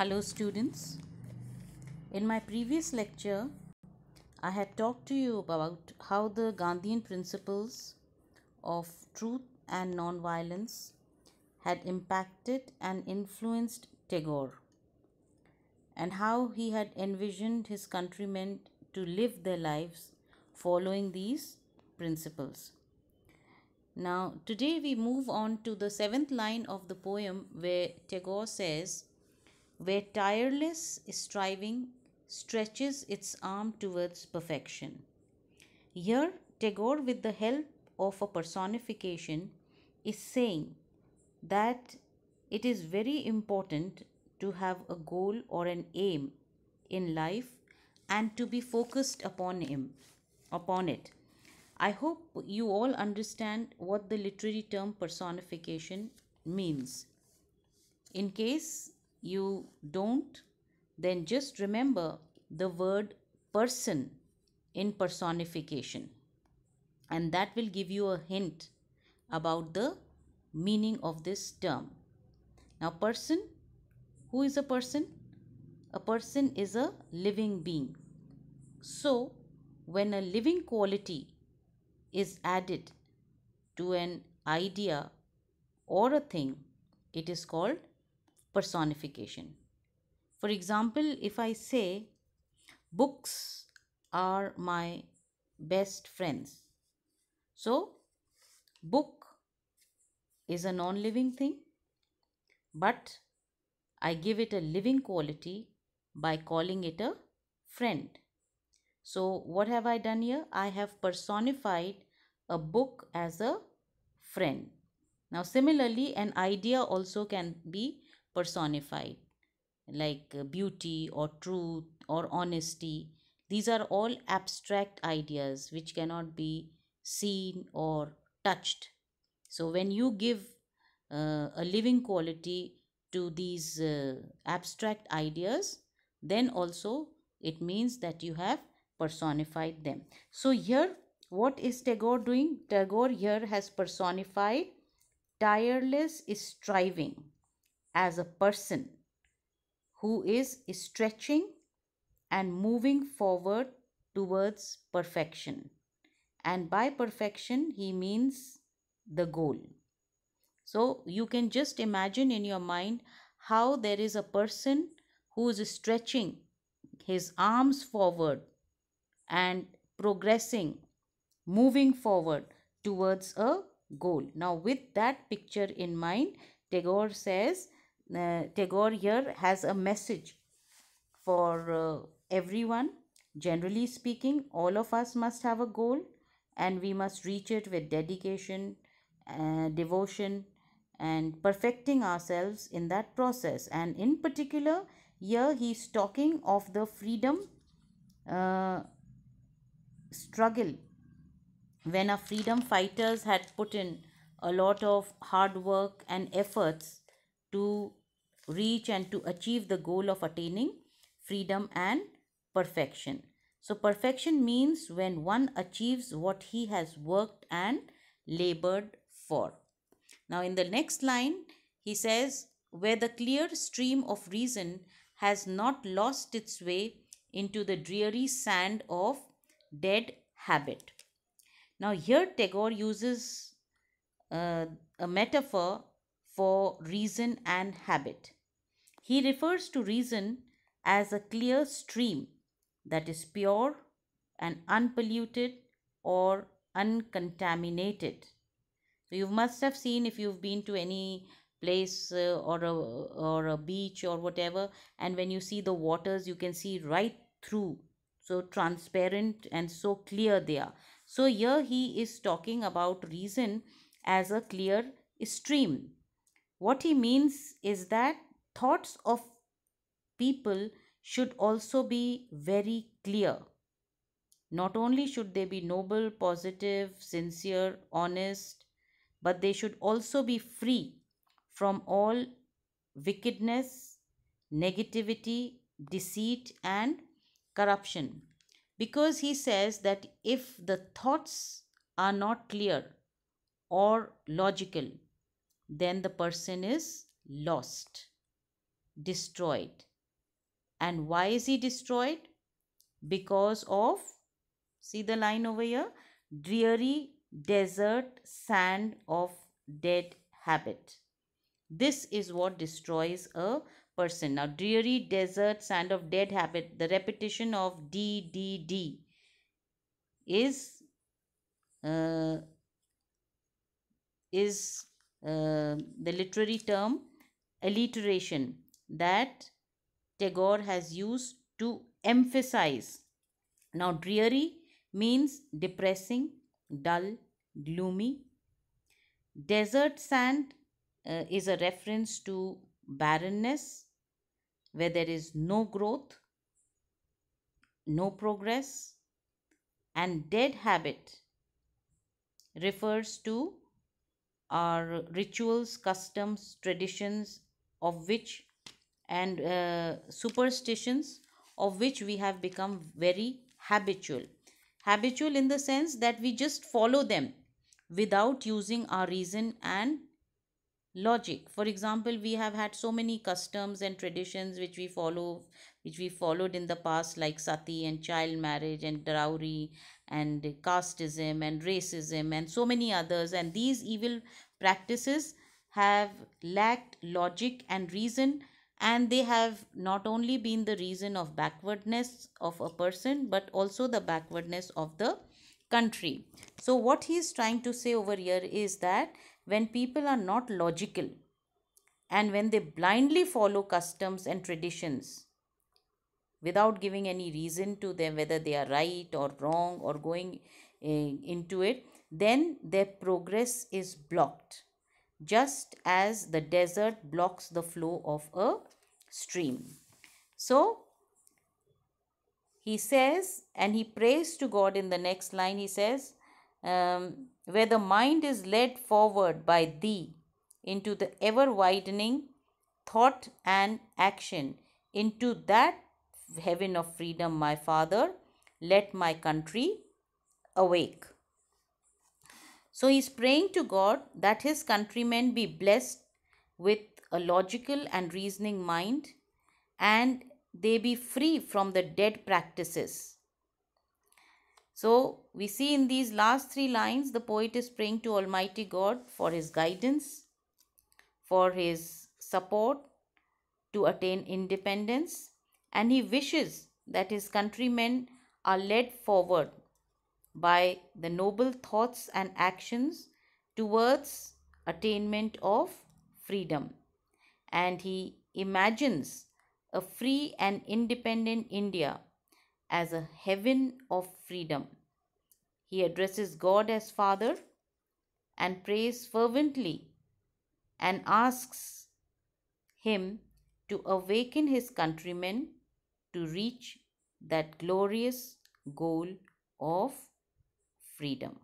Hello students. In my previous lecture, I had talked to you about how the Gandhian principles of truth and non-violence had impacted and influenced Tagore and how he had envisioned his countrymen to live their lives following these principles. Now, today we move on to the seventh line of the poem where Tagore says, where tireless striving stretches its arm towards perfection. Here, Tagore, with the help of a personification, is saying that it is very important to have a goal or an aim in life and to be focused upon him upon it i hope you all understand what the literary term personification means in case you don't, then just remember the word person in personification. And that will give you a hint about the meaning of this term. Now, person, who is a person? A person is a living being. So, when a living quality is added to an idea or a thing, it is called personification. For example, if I say, books are my best friends. So, book is a non living thing, but I give it a living quality by calling it a friend. So, what have I done here? I have personified a book as a friend. Now, similarly, an idea also can be personified, like uh, beauty or truth or honesty. These are all abstract ideas which cannot be seen or touched. So, when you give uh, a living quality to these uh, abstract ideas, then also it means that you have personified them. So, here what is Tagore doing? Tagore here has personified tireless striving as a person who is stretching and moving forward towards perfection. And by perfection, he means the goal. So you can just imagine in your mind how there is a person who is stretching his arms forward and progressing, moving forward towards a goal. Now, with that picture in mind, Tagore says uh, Tagore here has a message for uh, everyone. Generally speaking, all of us must have a goal and we must reach it with dedication, uh, devotion, and perfecting ourselves in that process. And in particular, here he's talking of the freedom uh, struggle when our freedom fighters had put in a lot of hard work and efforts to reach and to achieve the goal of attaining freedom and perfection. So perfection means when one achieves what he has worked and labored for. Now in the next line, he says, where the clear stream of reason has not lost its way into the dreary sand of dead habit. Now here Tagore uses uh, a metaphor for reason and habit. He refers to reason as a clear stream that is pure and unpolluted or uncontaminated. So you must have seen if you've been to any place uh, or a or a beach or whatever and when you see the waters you can see right through so transparent and so clear they are so here he is talking about reason as a clear stream what he means is that thoughts of people should also be very clear. Not only should they be noble, positive, sincere, honest, but they should also be free from all wickedness, negativity, deceit, and corruption. Because he says that if the thoughts are not clear or logical, then the person is lost, destroyed. And why is he destroyed? Because of, see the line over here, dreary desert sand of dead habit. This is what destroys a person. Now, dreary desert sand of dead habit, the repetition of D, D, D is, uh, is uh, the literary term alliteration that Tagore has used to emphasize. Now, dreary means depressing, dull, gloomy. Desert sand uh, is a reference to barrenness, where there is no growth, no progress, and dead habit refers to are rituals, customs, traditions of which and uh, superstitions of which we have become very habitual. Habitual in the sense that we just follow them without using our reason and logic for example we have had so many customs and traditions which we follow which we followed in the past like sati and child marriage and dowry and casteism and racism and so many others and these evil practices have lacked logic and reason and they have not only been the reason of backwardness of a person but also the backwardness of the country so what he is trying to say over here is that when people are not logical and when they blindly follow customs and traditions without giving any reason to them whether they are right or wrong or going eh, into it, then their progress is blocked, just as the desert blocks the flow of a stream. So, he says, and he prays to God in the next line, he says, um, where the mind is led forward by thee into the ever widening thought and action into that heaven of freedom my father let my country awake so he's praying to god that his countrymen be blessed with a logical and reasoning mind and they be free from the dead practices so, we see in these last three lines, the poet is praying to Almighty God for his guidance, for his support to attain independence, and he wishes that his countrymen are led forward by the noble thoughts and actions towards attainment of freedom. And he imagines a free and independent India as a heaven of freedom. He addresses God as Father and prays fervently and asks him to awaken his countrymen to reach that glorious goal of freedom.